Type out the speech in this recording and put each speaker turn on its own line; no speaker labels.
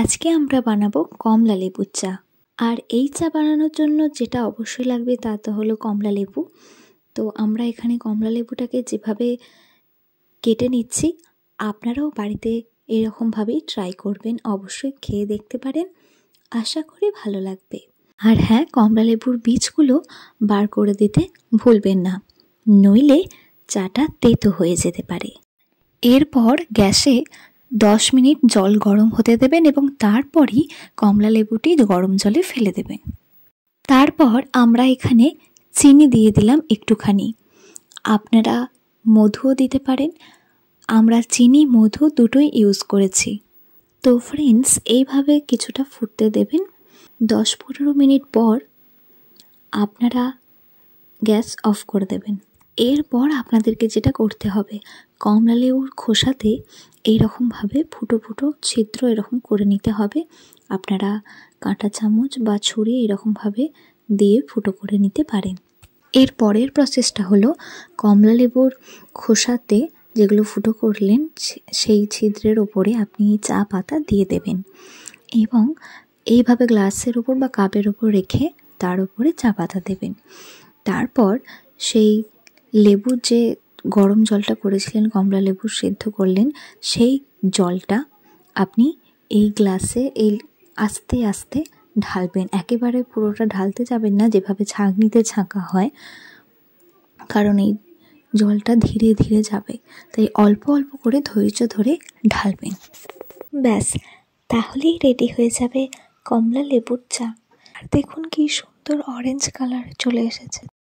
আজকে আমরা বানাবো কমলা লেবুর চা আর এই চা বানানোর জন্য যেটা অবশ্যই লাগবে তা তো হলো কমলা লেবু তো আমরা এখানে কমলা লেবুটাকে যেভাবে কেটে নিচ্ছি আপনারাও বাড়িতে এরকমভাবেই ট্রাই করবেন অবশ্যই খেয়ে দেখতে পারেন আশা করি ভালো লাগবে আর হ্যাঁ কমলা লেবুর বীজগুলো বার করে দিতে ভুলবেন না নইলে চাটা তেতো হয়ে যেতে পারে এরপর গ্যাসে দশ মিনিট জল গরম হতে দেবেন এবং তারপরই কমলা লেবুটি গরম জলে ফেলে দেবেন তারপর আমরা এখানে চিনি দিয়ে দিলাম একটুখানি আপনারা মধুও দিতে পারেন আমরা চিনি মধু দুটোই ইউজ করেছি তো ফ্রেন্ডস এইভাবে কিছুটা ফুটতে দেবেন দশ পনেরো মিনিট পর আপনারা গ্যাস অফ করে দেবেন এরপর আপনাদেরকে যেটা করতে হবে কমলা লেবুর খোসাতে এইরকমভাবে ফুটো ফুটো ছিদ্র এরকম করে নিতে হবে আপনারা কাঁটা চামচ বা ছুরি এরকমভাবে দিয়ে ফুটো করে নিতে পারেন এর পরের প্রসেসটা হলো কমলা লেবুর খোসাতে যেগুলো ফুটো করলেন সেই ছিদ্রের ওপরে আপনি চা পাতা দিয়ে দেবেন এবং এইভাবে গ্লাসের ওপর বা কাপের ওপর রেখে তার উপরে চা পাতা দেবেন তারপর সেই লেবুর যে গরম জলটা করেছিলেন কমলা লেবু সেদ্ধ করলেন সেই জলটা আপনি এই গ্লাসে এই আস্তে আস্তে ঢালবেন একেবারে পুরোটা ঢালতে যাবেন না যেভাবে ছাঁকনিতে ছাঁকা হয় কারণ এই জলটা ধীরে ধীরে যাবে তাই অল্প অল্প করে ধৈর্য ধরে ঢালবেন ব্যাস তাহলেই রেডি হয়ে যাবে কমলা লেবুর চা আর দেখুন কি সুন্দর অরেঞ্জ কালার চলে এসেছে